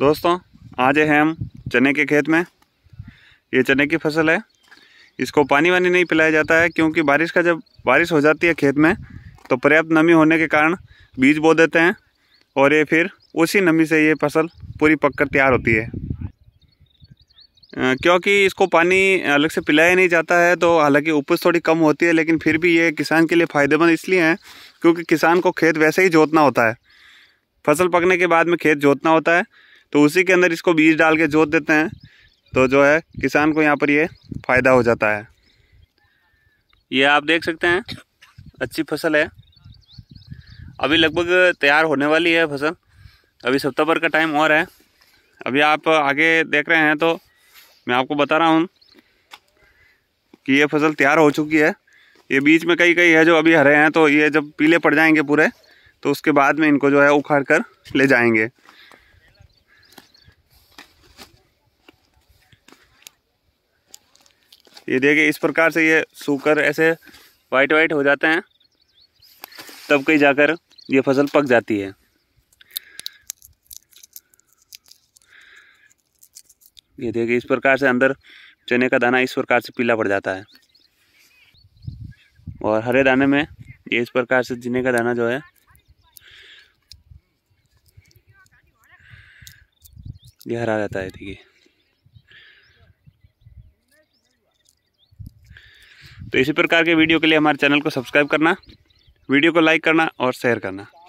दोस्तों आज हैं हम चने के खेत में ये चने की फसल है इसको पानी वानी नहीं पिलाया जाता है क्योंकि बारिश का जब बारिश हो जाती है खेत में तो पर्याप्त नमी होने के कारण बीज बो देते हैं और ये फिर उसी नमी से ये फसल पूरी पककर तैयार होती है क्योंकि इसको पानी अलग से पिलाया नहीं जाता है तो हालांकि उपज थोड़ी कम होती है लेकिन फिर भी ये किसान के लिए फ़ायदेमंद इसलिए है क्योंकि किसान को खेत वैसे ही जोतना होता है फसल पकने के बाद में खेत जोतना होता है तो उसी के अंदर इसको बीज डाल के जोत देते हैं तो जो है किसान को यहाँ पर ये फ़ायदा हो जाता है ये आप देख सकते हैं अच्छी फसल है अभी लगभग तैयार होने वाली है फसल अभी सप्ताह भर का टाइम और है अभी आप आगे देख रहे हैं तो मैं आपको बता रहा हूँ कि ये फसल तैयार हो चुकी है ये बीच में कई कई है जो अभी हरे हैं तो ये जब पीले पड़ जाएंगे पूरे तो उसके बाद में इनको जो है उखाड़ कर ले जाएंगे ये देखिए इस प्रकार से ये सूखकर ऐसे वाइट वाइट हो जाते हैं तब कहीं जाकर ये फसल पक जाती है ये देखिए इस प्रकार से अंदर चने का दाना इस प्रकार से पीला पड़ जाता है और हरे दाने में ये इस प्रकार से चने का दाना जो है ये हरा रहता है देखिए तो इसी प्रकार के वीडियो के लिए हमारे चैनल को सब्सक्राइब करना वीडियो को लाइक करना और शेयर करना